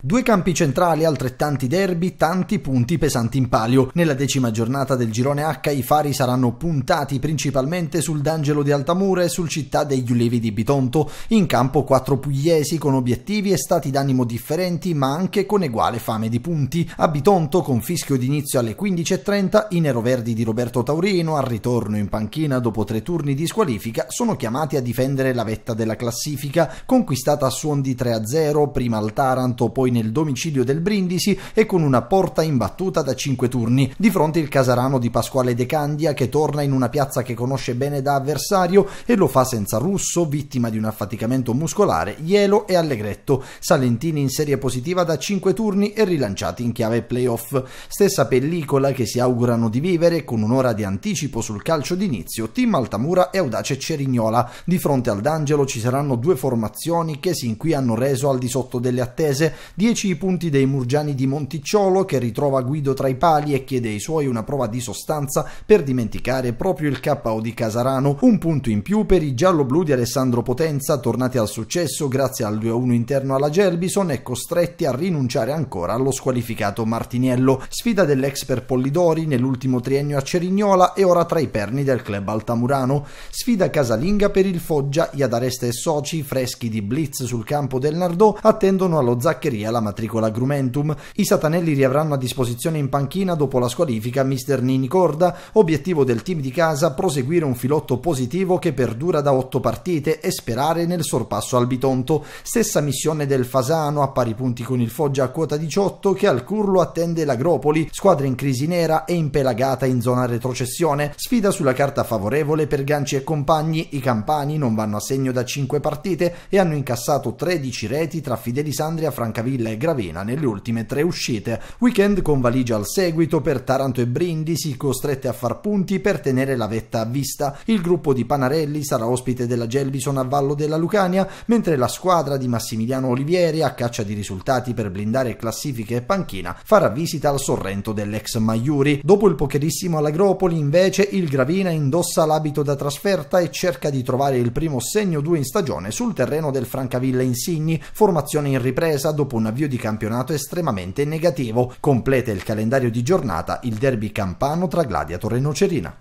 Due campi centrali, altrettanti derby, tanti punti pesanti in palio. Nella decima giornata del girone H i fari saranno puntati principalmente sul D'Angelo di Altamura e sul Città degli Ulivi di Bitonto. In campo quattro pugliesi con obiettivi e stati d'animo differenti ma anche con eguale fame di punti. A Bitonto con fischio d'inizio alle 15.30 i neroverdi di Roberto Taurino al ritorno in panchina dopo tre turni di squalifica sono chiamati a difendere la vetta della classifica conquistata a suon di 3-0 prima al Taranto poi poi nel domicilio del Brindisi e con una porta imbattuta da 5 turni. Di fronte il Casarano di Pasquale De Candia che torna in una piazza che conosce bene da avversario e lo fa senza Russo, vittima di un affaticamento muscolare, Ielo e Allegretto. Salentini in serie positiva da 5 turni e rilanciati in chiave playoff. Stessa pellicola che si augurano di vivere con un'ora di anticipo sul calcio d'inizio Team Altamura e Audace Cerignola. Di fronte al D'Angelo ci saranno due formazioni che sin qui hanno reso al di sotto delle attese, 10 i punti dei Murgiani di Monticciolo che ritrova Guido tra i pali e chiede ai suoi una prova di sostanza per dimenticare proprio il KO di Casarano. Un punto in più per i giallo-blu di Alessandro Potenza, tornati al successo grazie al 2-1 interno alla Gelbison e costretti a rinunciare ancora allo squalificato Martiniello. Sfida dell'ex per Pollidori nell'ultimo triennio a Cerignola e ora tra i perni del club altamurano. Sfida casalinga per il Foggia, Iadaresta e Soci, freschi di blitz sul campo del Nardò, attendono allo Zaccheria alla matricola Grumentum, i satanelli riavranno a disposizione in panchina dopo la squalifica Mister Nini Corda, obiettivo del team di casa proseguire un filotto positivo che perdura da otto partite e sperare nel sorpasso al Bitonto. Stessa missione del Fasano a pari punti con il Foggia a quota 18 che al Curlo attende l'Agropoli, squadra in crisi nera e impelagata in zona retrocessione, sfida sulla carta favorevole per Ganci e compagni, i campani non vanno a segno da 5 partite e hanno incassato 13 reti tra Fidelisandria, Francavilla Brilla e Gravina nelle ultime tre uscite. Weekend con valigia al seguito per Taranto e Brindisi, costrette a far punti per tenere la vetta a vista. Il gruppo di Panarelli sarà ospite della Gelbison a Vallo della Lucania, mentre la squadra di Massimiliano Olivieri, a caccia di risultati per blindare classifiche e panchina, farà visita al Sorrento dell'ex Maiuri. Dopo il pocherissimo all'Agropoli, invece, il Gravina indossa l'abito da trasferta e cerca di trovare il primo segno 2 in stagione sul terreno del Francavilla Insigni, formazione in ripresa dopo una avvio di campionato estremamente negativo. Completa il calendario di giornata il derby campano tra Gladiator e Nocerina.